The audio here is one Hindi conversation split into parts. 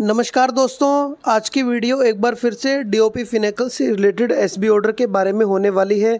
नमस्कार दोस्तों आज की वीडियो एक बार फिर से डीओपी फिनेकल से रिलेटेड एसबी ऑर्डर के बारे में होने वाली है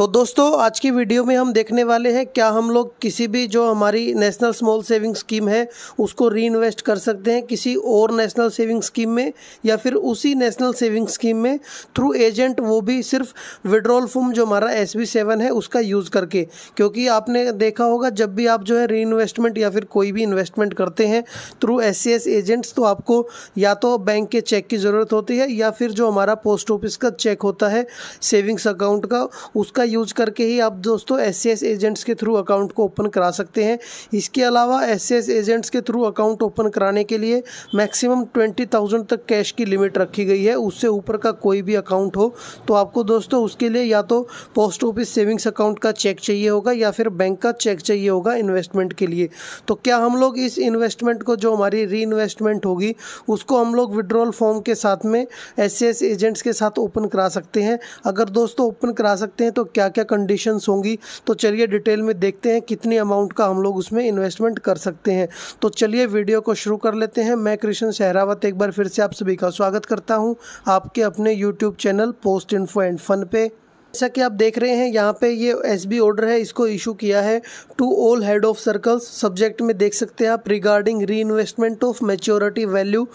तो दोस्तों आज की वीडियो में हम देखने वाले हैं क्या हम लोग किसी भी जो हमारी नेशनल स्मॉल सेविंग स्कीम है उसको री इन्वेस्ट कर सकते हैं किसी और नेशनल सेविंग स्कीम में या फिर उसी नेशनल सेविंग स्कीम में थ्रू एजेंट वो भी सिर्फ विड्रॉल फॉर्म जो हमारा एस बी सेवन है उसका यूज़ करके क्योंकि आपने देखा होगा जब भी आप जो है री इन्वेस्टमेंट या फिर कोई भी इन्वेस्टमेंट करते हैं through S C S agents तो आपको या तो बैंक के चेक की ज़रूरत होती है या फिर जो हमारा पोस्ट ऑफिस का चेक होता है सेविंग्स अकाउंट का उसका यूज़ करके ही आप दोस्तों एस एस एजेंट्स के थ्रू अकाउंट को ओपन करा सकते हैं इसके अलावा एस एस एजेंट्स के थ्रू अकाउंट ओपन कराने के लिए मैक्सिमम ट्वेंटी थाउजेंड तक कैश की लिमिट रखी गई है उससे ऊपर का कोई भी अकाउंट हो तो आपको दोस्तों उसके लिए या तो पोस्ट ऑफिस सेविंग्स अकाउंट का चेक चाहिए होगा या फिर बैंक का चेक चाहिए होगा इन्वेस्टमेंट के लिए तो क्या हम लोग इस इन्वेस्टमेंट को जो हमारी री इन्वेस्टमेंट होगी उसको हम लोग विड्रॉल फॉर्म के साथ में एस एस एजेंट्स के साथ ओपन करा सकते हैं अगर दोस्तों ओपन करा सकते हैं तो क्या क्या क्या कंडीशंस होंगी तो चलिए डिटेल में देखते हैं कितनी अमाउंट का हम लोग उसमें इन्वेस्टमेंट कर सकते हैं तो चलिए वीडियो को शुरू कर लेते हैं मैं कृष्ण शहरावत एक बार फिर से आप सभी का स्वागत करता हूँ आपके अपने YouTube channel post info and fun पे जैसा कि आप देख रहे हैं यहाँ पे ये एस बी ऑर्डर है इसको इशू किया है to all head of circles subject में देख सकते हैं आप regarding reinvestment of maturity value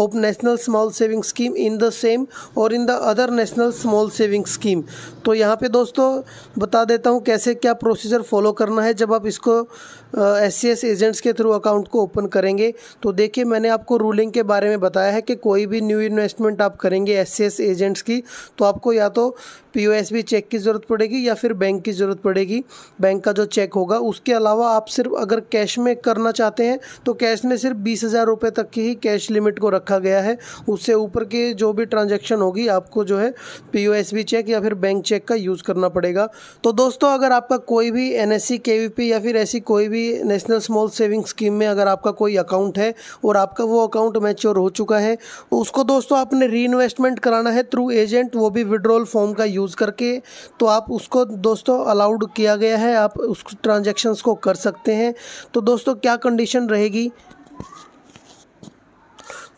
of national small saving scheme in the same और in the other national small saving scheme तो यहाँ पे दोस्तों बता देता हूँ कैसे क्या प्रोसीजर फॉलो करना है जब आप इसको एस सी एस एजेंट्स के थ्रू अकाउंट को ओपन करेंगे तो देखिए मैंने आपको रूलिंग के बारे में बताया है कि कोई भी न्यू इन्वेस्टमेंट आप करेंगे एस सी एस एजेंट्स की तो आपको या तो P O S B cheque की ज़रूरत पड़ेगी या फिर बैंक की ज़रूरत पड़ेगी बैंक का जो चेक होगा उसके अलावा आप सिर्फ अगर कैश में करना चाहते हैं तो कैश में सिर्फ बीस हज़ार रुपये तक की ही कैश लिमिट को रखा गया है उससे ऊपर के जो भी ट्रांजेक्शन होगी आपको जो है पी चेक या फिर बैंक चेक का यूज़ करना पड़ेगा तो दोस्तों अगर आपका कोई भी एन एस या फिर ऐसी कोई भी नेशनल स्मॉल सेविंग स्कीम में अगर आपका कोई अकाउंट है और आपका वो अकाउंट मैच्योर हो चुका है उसको दोस्तों आपने री इन्वेस्टमेंट कराना है थ्रू एजेंट वो भी विड्रॉल फॉर्म का यूज़ करके तो आप उसको दोस्तों अलाउड किया गया है आप उस ट्रांजेक्शन्स को कर सकते हैं तो दोस्तों क्या कंडीशन रहेगी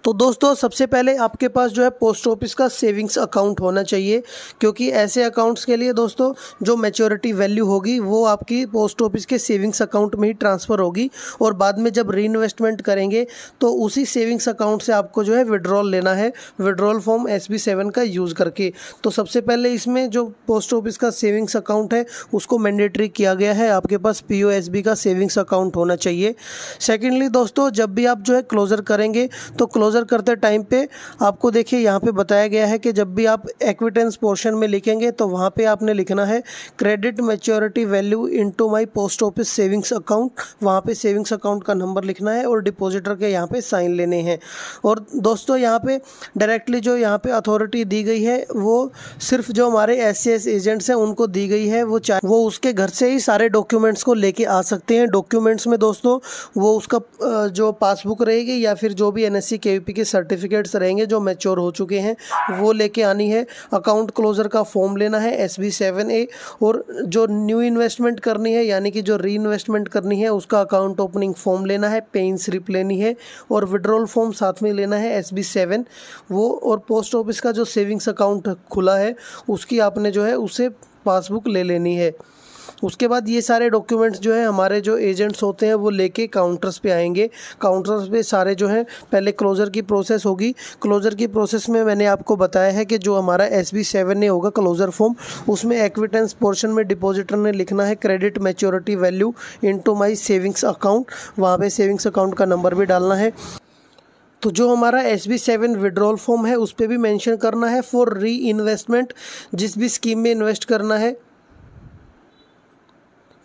तो दोस्तों सबसे पहले आपके पास जो है पोस्ट ऑफिस का सेविंग्स अकाउंट होना चाहिए क्योंकि ऐसे अकाउंट्स के लिए दोस्तों जो मेच्योरिटी वैल्यू होगी वो आपकी पोस्ट ऑफिस के सेविंग्स अकाउंट में ही ट्रांसफ़र होगी और बाद में जब रीइन्वेस्टमेंट करेंगे तो उसी सेविंग्स अकाउंट से आपको जो है विड्रॉल लेना है withdrawal form S B seven का यूज़ करके तो सबसे पहले इसमें जो पोस्ट ऑफिस का सेविंग्स अकाउंट है उसको मैंडेटरी किया गया है आपके पास पी ओ एस बी का सेविंग्स अकाउंट होना चाहिए सेकेंडली दोस्तों जब भी आप जो है क्लोज़र करेंगे तो क्लोज़र मेज़र करते टाइम पे आपको देखिए यहाँ पे बताया गया है कि जब भी आप एक्विटेंस पोर्शन में लिखेंगे तो वहाँ पे आपने लिखना है credit maturity value into my post office savings account वहाँ पे सेविंग्स अकाउंट का नंबर लिखना है और डिपॉजिटर के यहाँ पे साइन लेने हैं और दोस्तों यहाँ पे डायरेक्टली जो यहाँ पे अथॉरिटी दी गई है वो सिर्फ जो हमारे एस एजेंट्स हैं उनको दी गई है वो चाहे वो उसके घर से ही सारे डॉक्यूमेंट्स को लेके आ सकते हैं डॉक्यूमेंट्स में दोस्तों वो उसका जो पासबुक रहेगी या फिर जो भी एन एस सी पी के सर्टिफिकेट्स रहेंगे जो मेच्योर हो चुके हैं वो लेके आनी है अकाउंट क्लोजर का फॉर्म लेना है एस बी सेवन ए और जो न्यू इन्वेस्टमेंट करनी है यानी कि जो री इन्वेस्टमेंट करनी है उसका अकाउंट ओपनिंग फॉर्म लेना है पेन स्लिप लेनी है और विड्रॉल फॉर्म साथ में लेना है एस बी सेवन वो और पोस्ट ऑफिस का जो सेविंग्स अकाउंट खुला है उसकी आपने जो है उसे पासबुक ले लेनी है उसके बाद ये सारे डॉक्यूमेंट्स जो है हमारे जो एजेंट्स होते हैं वो लेके काउंटर्स पे आएंगे काउंटर्स पे सारे जो है पहले क्लोज़र की प्रोसेस होगी क्लोज़र की प्रोसेस में मैंने आपको बताया है कि जो हमारा एस बी सेवन ए होगा क्लोज़र फॉर्म उसमें एक्विटेंस पोर्शन में डिपोजिटर ने लिखना है credit maturity value to my savings account वहाँ पर सेविंग्स अकाउंट का नंबर भी डालना है तो जो हमारा S B seven withdrawal form है उस पर भी मेंशन करना है फॉर री इन्वेस्टमेंट जिस भी स्कीम में इन्वेस्ट करना है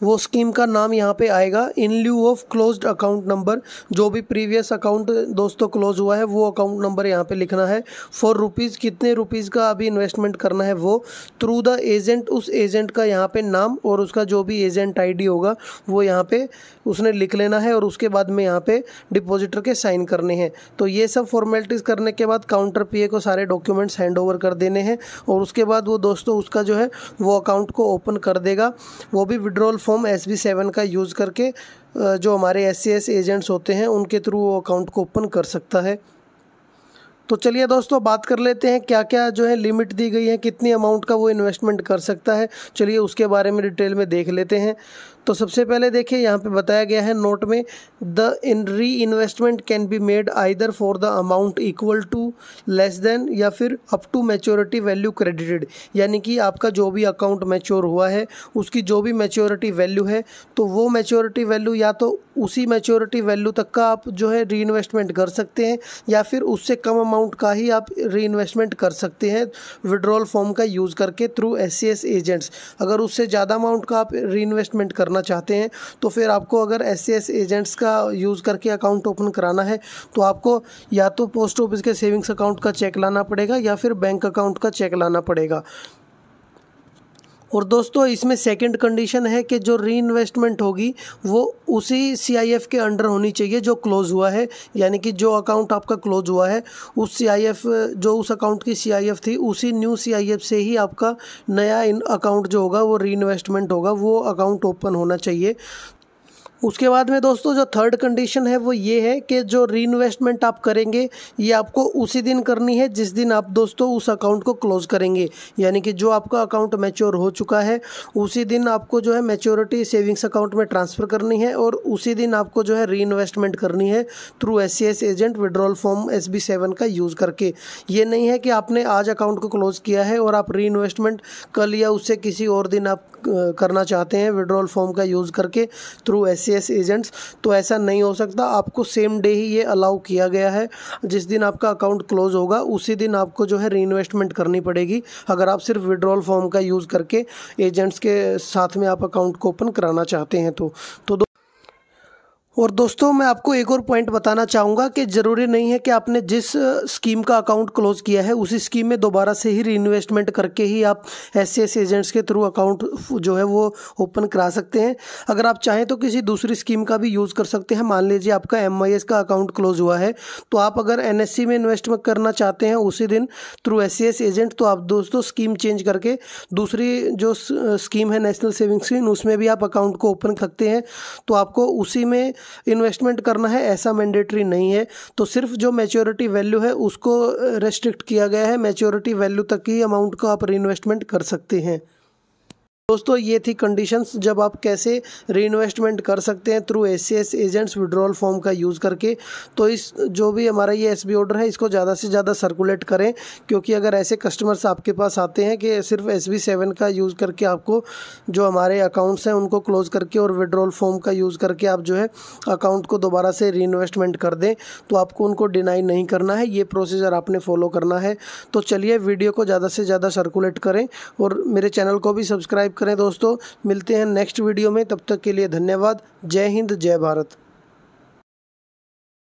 वो स्कीम का नाम यहाँ पे आएगा in lieu of closed account number जो भी प्रीवियस अकाउंट दोस्तों क्लोज हुआ है वो अकाउंट नंबर यहाँ पे लिखना है फॉर रुपीज़ कितने रुपीज़ का अभी इन्वेस्टमेंट करना है वो थ्रू द एजेंट उस एजेंट का यहाँ पे नाम और उसका जो भी एजेंट आईडी होगा वो यहाँ पे उसने लिख लेना है और उसके बाद में यहाँ पे डिपोजिटर के साइन करने हैं तो ये सब फॉर्मेलिटीज़ करने के बाद काउंटर पीए को सारे डॉक्यूमेंट्स हैंड ओवर कर देने हैं और उसके बाद वो दोस्तों उसका जो है वो अकाउंट को ओपन कर देगा वो भी withdrawal platform S B seven का यूज़ करके जो हमारे एस सी एस एजेंट्स होते हैं उनके थ्रू वो अकाउंट को ओपन कर सकता है तो चलिए दोस्तों बात कर लेते हैं क्या क्या जो है लिमिट दी गई है कितनी अमाउंट का वो इन्वेस्टमेंट कर सकता है चलिए उसके बारे में डिटेल में देख लेते हैं तो सबसे पहले देखिए यहाँ पे बताया गया है नोट में the in reinvestment can be made either for the amount equal to less than या फिर up to maturity value credited यानी कि आपका जो भी अकाउंट मेच्योर हुआ है उसकी जो भी मेच्योरिटी वैल्यू है तो वो मेच्योरिटी वैल्यू या तो उसी मेच्योरिटी वैल्यू तक का आप जो है री इन्वेस्टमेंट कर सकते हैं या फिर उससे कम अमाउंट अमाउंट का ही आप री इन्वेस्टमेंट कर सकते हैं विड्रॉल फॉर्म का यूज़ करके थ्रू एस एजेंट्स अगर उससे ज़्यादा अमाउंट का आप री इन्वेस्टमेंट करना चाहते हैं तो फिर आपको अगर एस एजेंट्स का यूज़ करके अकाउंट ओपन कराना है तो आपको या तो पोस्ट ऑफिस के सेविंग्स अकाउंट का चेक लाना पड़ेगा या फिर बैंक अकाउंट का चेक लाना पड़ेगा और दोस्तों इसमें सेकंड कंडीशन है कि जो री इन्वेस्टमेंट होगी वो उसी सीआईएफ के अंडर होनी चाहिए जो क्लोज़ हुआ है यानी कि जो अकाउंट आपका क्लोज हुआ है उस सीआईएफ जो उस अकाउंट की सीआईएफ थी उसी न्यू सीआईएफ से ही आपका नया अकाउंट जो होगा वो री इन्वेस्टमेंट होगा वो अकाउंट ओपन होना चाहिए उसके बाद में दोस्तों जो थर्ड कंडीशन है वो ये है कि जो री इन्वेस्टमेंट आप करेंगे ये आपको उसी दिन करनी है जिस दिन आप दोस्तों उस अकाउंट को क्लोज करेंगे यानी कि जो आपका अकाउंट मैच्योर हो चुका है उसी दिन आपको जो है मैच्योरिटी सेविंग्स अकाउंट में ट्रांसफ़र करनी है और उसी दिन आपको जो है री इन्वेस्टमेंट करनी है through S agent withdrawal form S B seven का यूज़ करके ये नहीं है कि आपने आज अकाउंट को क्लोज़ किया है और आप री इन्वेस्टमेंट कल या उससे किसी और दिन आप करना चाहते हैं विड्रॉल फॉर्म का यूज़ करके through S S agents e तो ऐसा नहीं हो सकता आपको सेम डे ही ये अलाउ किया गया है जिस दिन आपका अकाउंट क्लोज होगा उसी दिन आपको जो है इन्वेस्टमेंट करनी पड़ेगी अगर आप सिर्फ विड्रॉल फॉर्म का यूज़ करके एजेंट्स के साथ में आप अकाउंट को ओपन कराना चाहते हैं तो तो और दोस्तों मैं आपको एक और पॉइंट बताना चाहूँगा कि ज़रूरी नहीं है कि आपने जिस स्कीम का अकाउंट क्लोज किया है उसी स्कीम में दोबारा से ही रीइन्वेस्टमेंट करके ही आप एस एस एजेंट्स के थ्रू अकाउंट जो है वो ओपन करा सकते हैं अगर आप चाहें तो किसी दूसरी स्कीम का भी यूज़ कर सकते हैं मान लीजिए आपका एम का अकाउंट क्लोज हुआ है तो आप अगर एन में इन्वेस्ट करना चाहते हैं उसी दिन थ्रू एस एजेंट तो आप दोस्तों स्कीम चेंज करके दूसरी जो स्कीम है नेशनल सेविंग स्कीम उसमें भी आप अकाउंट को ओपन करते हैं तो आपको उसी में इन्वेस्टमेंट करना है ऐसा मैंडेटरी नहीं है तो सिर्फ जो मेच्योरिटी वैल्यू है उसको रेस्ट्रिक्ट किया गया है मेच्योरिटी वैल्यू तक ही अमाउंट को आप री इन्वेस्टमेंट कर सकते हैं दोस्तों ये थी कंडीशंस जब आप कैसे रीइन्वेस्टमेंट कर सकते हैं through S agents withdrawal form का यूज़ करके तो इस जो भी हमारा ये एस ऑर्डर है इसको ज़्यादा से ज़्यादा सर्कुलेट करें क्योंकि अगर ऐसे कस्टमर्स आपके पास आते हैं कि सिर्फ एस सेवन का यूज़ करके आपको जो हमारे अकाउंट्स हैं उनको क्लोज़ करके और विड्रॉल फॉर्म का यूज़ करके आप जो है अकाउंट को दोबारा से रीइन्वेस्टमेंट कर दें तो आपको उनको डिनाई नहीं करना है ये प्रोसीजर आपने फॉलो करना है तो चलिए वीडियो को ज़्यादा से ज़्यादा सर्कुलेट करें और मेरे चैनल को भी सब्सक्राइब करें दोस्तों मिलते हैं नेक्स्ट वीडियो में तब तक के लिए धन्यवाद जय हिंद जय भारत